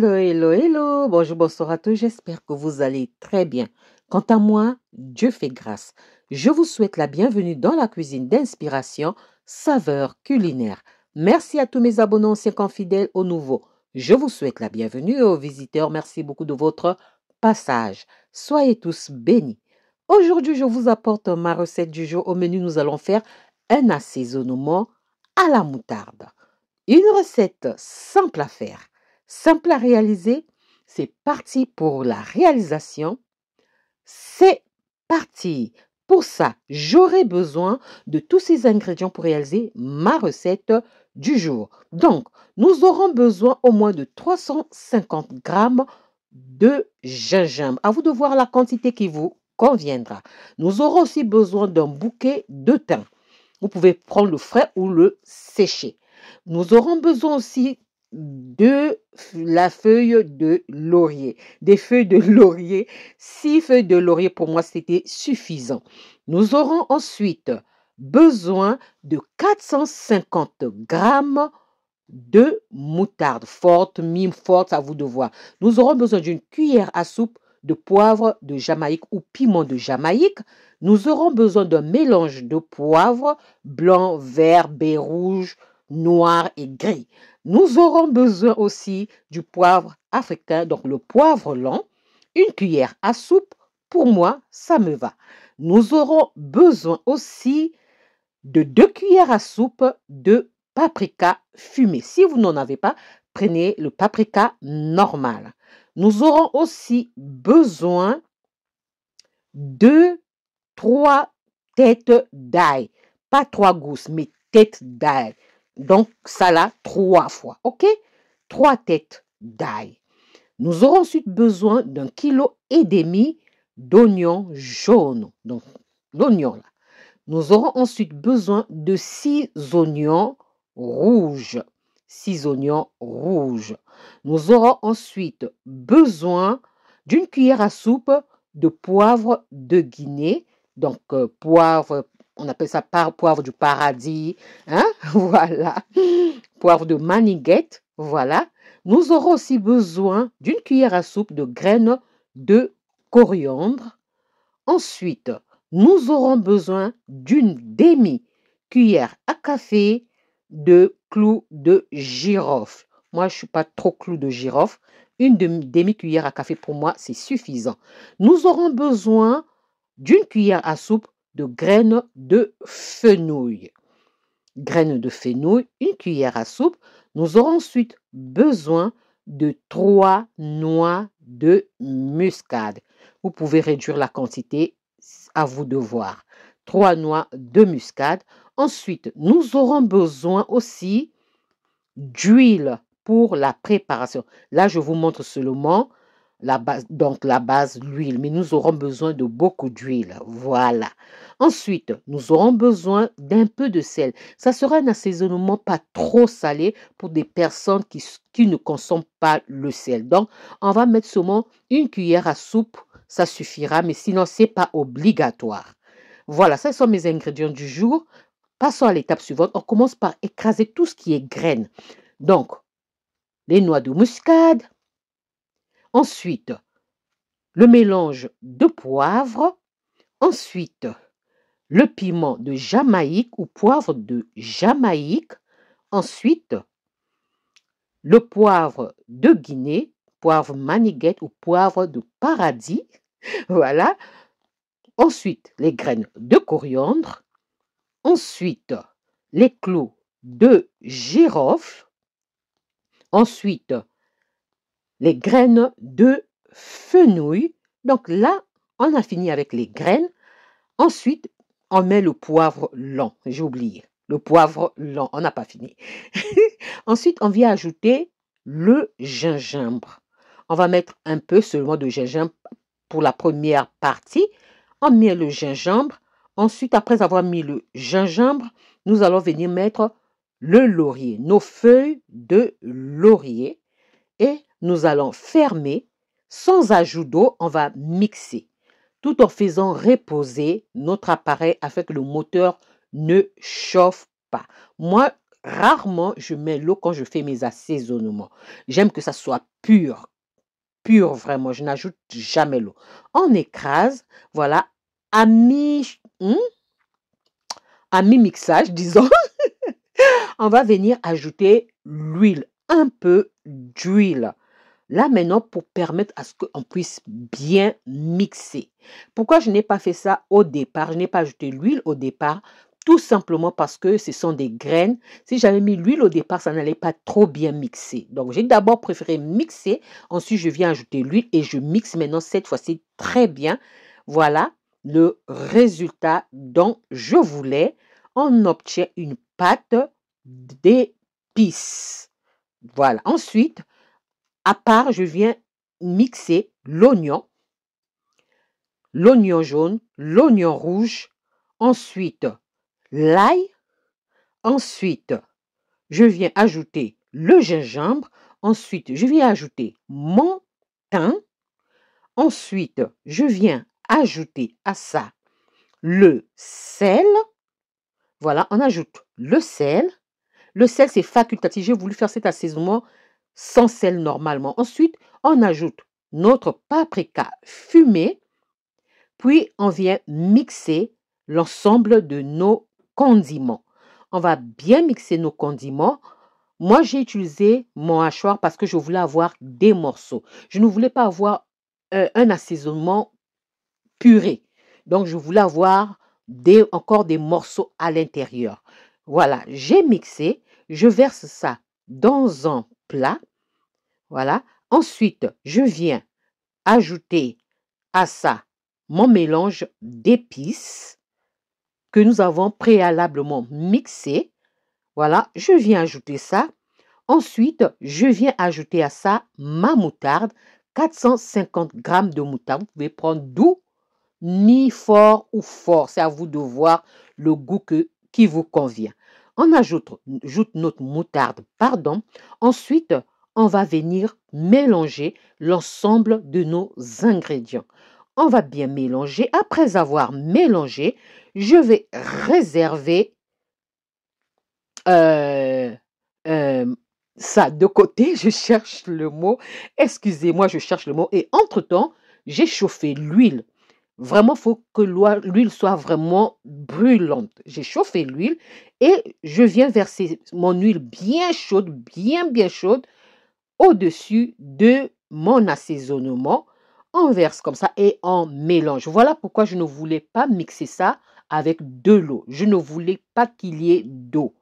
Hello, hello, hello. Bonjour, bonsoir à tous. J'espère que vous allez très bien. Quant à moi, Dieu fait grâce. Je vous souhaite la bienvenue dans la cuisine d'inspiration, saveur culinaire. Merci à tous mes abonnés anciens confidèles aux nouveaux. Je vous souhaite la bienvenue aux visiteurs. Merci beaucoup de votre passage. Soyez tous bénis. Aujourd'hui, je vous apporte ma recette du jour. Au menu, nous allons faire un assaisonnement à la moutarde. Une recette simple à faire simple à réaliser. C'est parti pour la réalisation. C'est parti. Pour ça, j'aurai besoin de tous ces ingrédients pour réaliser ma recette du jour. Donc, nous aurons besoin au moins de 350 grammes de gingembre. À vous de voir la quantité qui vous conviendra. Nous aurons aussi besoin d'un bouquet de thym. Vous pouvez prendre le frais ou le sécher. Nous aurons besoin aussi de la feuille de laurier. Des feuilles de laurier, six feuilles de laurier pour moi, c'était suffisant. Nous aurons ensuite besoin de 450 grammes de moutarde forte, mime forte, à vous de voir. Nous aurons besoin d'une cuillère à soupe de poivre de Jamaïque ou piment de Jamaïque. Nous aurons besoin d'un mélange de poivre blanc, vert, baie rouge, noir et gris. Nous aurons besoin aussi du poivre africain, donc le poivre long, une cuillère à soupe. Pour moi, ça me va. Nous aurons besoin aussi de deux cuillères à soupe de paprika fumé. Si vous n'en avez pas, prenez le paprika normal. Nous aurons aussi besoin de trois têtes d'ail. Pas trois gousses, mais têtes d'ail. Donc, ça là, trois fois. OK Trois têtes d'ail. Nous aurons ensuite besoin d'un kilo et demi d'oignons jaunes. Donc, l'oignon là. Nous aurons ensuite besoin de six oignons rouges. Six oignons rouges. Nous aurons ensuite besoin d'une cuillère à soupe de poivre de Guinée. Donc, euh, poivre on appelle ça poivre du paradis, hein? voilà, poivre de maniguette, voilà, nous aurons aussi besoin d'une cuillère à soupe de graines de coriandre. Ensuite, nous aurons besoin d'une demi-cuillère à café de clous de girofle. Moi, je ne suis pas trop clou de girofle. Une demi-cuillère à café pour moi, c'est suffisant. Nous aurons besoin d'une cuillère à soupe graines de fenouil. Graines de fenouil, une cuillère à soupe. Nous aurons ensuite besoin de trois noix de muscade. Vous pouvez réduire la quantité à vous de voir. Trois noix de muscade. Ensuite, nous aurons besoin aussi d'huile pour la préparation. Là, je vous montre seulement la base, donc la base, l'huile, mais nous aurons besoin de beaucoup d'huile. Voilà. Ensuite, nous aurons besoin d'un peu de sel. Ça sera un assaisonnement pas trop salé pour des personnes qui, ne consomment pas le sel. Donc, on va mettre seulement une cuillère à soupe, ça suffira, mais sinon, ce n'est pas obligatoire. Voilà, ça sont mes ingrédients du jour. Passons à l'étape suivante. On commence par écraser tout ce qui est graines. Donc, les noix de muscade, Ensuite, le mélange de poivre. Ensuite, le piment de Jamaïque ou poivre de Jamaïque. Ensuite, le poivre de Guinée, poivre maniguette ou poivre de paradis. Voilà. Ensuite, les graines de coriandre. Ensuite, les clous de girofle. Ensuite, les graines de fenouil. Donc là, on a fini avec les graines. Ensuite, on met le poivre lent. J'ai oublié. Le poivre lent, on n'a pas fini. Ensuite, on vient ajouter le gingembre. On va mettre un peu seulement de gingembre pour la première partie. On met le gingembre. Ensuite, après avoir mis le gingembre, nous allons venir mettre le laurier, nos feuilles de laurier. Et nous allons fermer. Sans ajout d'eau, on va mixer tout en faisant reposer notre appareil afin que le moteur ne chauffe pas. Moi, rarement, je mets l'eau quand je fais mes assaisonnements. J'aime que ça soit pur, pur vraiment. Je n'ajoute jamais l'eau. On écrase, voilà, à mi, hmm, à mi mixage, disons. on va venir ajouter l'huile, un peu d'huile. Là maintenant, pour permettre à ce qu'on puisse bien mixer. Pourquoi je n'ai pas fait ça au départ Je n'ai pas ajouté l'huile au départ. Tout simplement parce que ce sont des graines. Si j'avais mis l'huile au départ, ça n'allait pas trop bien mixer. Donc j'ai d'abord préféré mixer. Ensuite, je viens ajouter l'huile et je mixe maintenant cette fois-ci très bien. Voilà le résultat dont je voulais. On obtient une pâte d'épices. Voilà. Ensuite, à part, je viens mixer l'oignon, l'oignon jaune, l'oignon rouge, ensuite l'ail, ensuite je viens ajouter le gingembre, ensuite je viens ajouter mon thym, ensuite je viens ajouter à ça le sel. Voilà, on ajoute le sel. Le sel, c'est facultatif. J'ai voulu faire cet assaisonnement sans sel normalement. Ensuite, on ajoute notre paprika fumé, puis on vient mixer l'ensemble de nos condiments. On va bien mixer nos condiments. Moi, j'ai utilisé mon hachoir parce que je voulais avoir des morceaux. Je ne voulais pas avoir euh, un assaisonnement puré. Donc, je voulais avoir des, encore des morceaux à l'intérieur. Voilà, j'ai mixé. Je verse ça dans un plat voilà. Ensuite, je viens ajouter à ça mon mélange d'épices que nous avons préalablement mixé. Voilà, je viens ajouter ça. Ensuite, je viens ajouter à ça ma moutarde, 450 grammes de moutarde. Vous pouvez prendre doux, ni fort ou fort. C'est à vous de voir le goût qui vous convient. On ajoute, ajoute notre moutarde, pardon. Ensuite, on va venir mélanger l'ensemble de nos ingrédients. On va bien mélanger. Après avoir mélangé, je vais réserver euh, euh, ça de côté. Je cherche le mot. Excusez-moi, je cherche le mot. Et entre-temps, j'ai chauffé l'huile. Vraiment, il faut que l'huile soit vraiment brûlante. J'ai chauffé l'huile et je viens verser mon huile bien chaude, bien, bien chaude au-dessus de mon assaisonnement. On verse comme ça et on mélange. Voilà pourquoi je ne voulais pas mixer ça avec de l'eau. Je ne voulais pas qu'il y ait d'eau.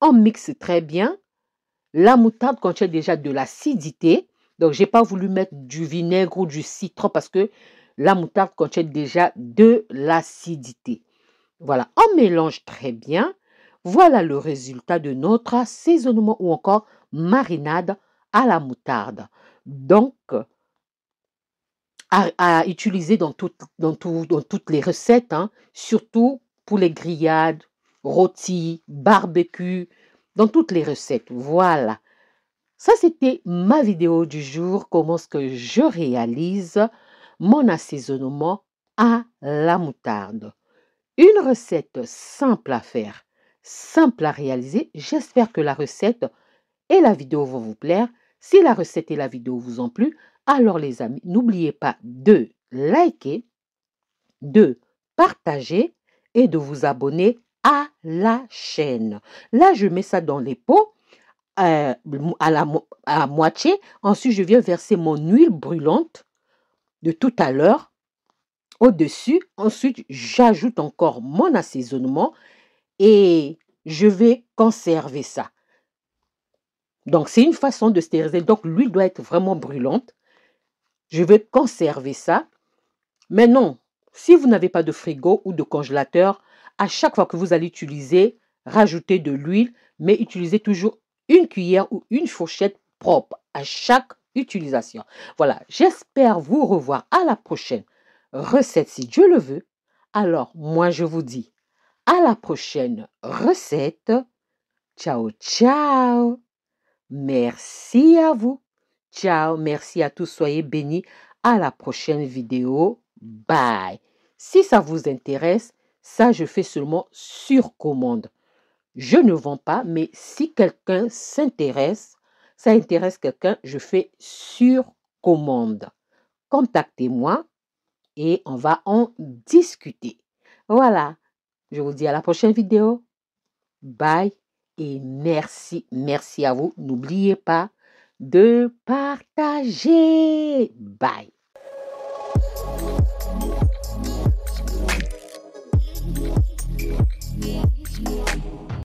On mixe très bien. La moutarde contient déjà de l'acidité. Donc, je n'ai pas voulu mettre du vinaigre ou du citron parce que la moutarde contient déjà de l'acidité. Voilà, on mélange très bien. Voilà le résultat de notre assaisonnement ou encore marinade à la moutarde. Donc, à, utiliser dans, tout, dans, tout, dans, toutes les recettes, hein, surtout pour les grillades, rôtis, barbecue, dans toutes les recettes. Voilà. Ça, c'était ma vidéo du jour, comment ce que je réalise mon assaisonnement à la moutarde. Une recette simple à faire, simple à réaliser. J'espère que la recette et la vidéo vont vous plaire. Si la recette et la vidéo vous ont plu, alors les amis, n'oubliez pas de liker, de partager et de vous abonner à la chaîne. Là, je mets ça dans les pots. Euh, à, à moitié. Ensuite, je viens verser mon huile brûlante de tout à l'heure au-dessus. Ensuite, j'ajoute encore mon assaisonnement et je vais conserver ça. Donc, c'est une façon de stériliser. Donc, l'huile doit être vraiment brûlante. Je vais conserver ça. Mais non, si vous n'avez pas de frigo ou de congélateur, à chaque fois que vous allez utiliser, rajoutez de l'huile, mais utilisez toujours une cuillère ou une fourchette propre à chaque utilisation. Voilà, j'espère vous revoir à la prochaine recette si Dieu le veut. Alors, moi, je vous dis à la prochaine recette. Ciao, ciao Merci à vous. Ciao, merci à tous, soyez bénis. À la prochaine vidéo. Bye. Si ça vous intéresse, ça je fais seulement sur commande. Je ne vends pas, mais si quelqu'un s'intéresse, ça intéresse quelqu'un, je fais sur commande. Contactez-moi et on va en discuter. Voilà, je vous dis à la prochaine vidéo. Bye et merci, merci à vous. N'oubliez pas de partager. Bye.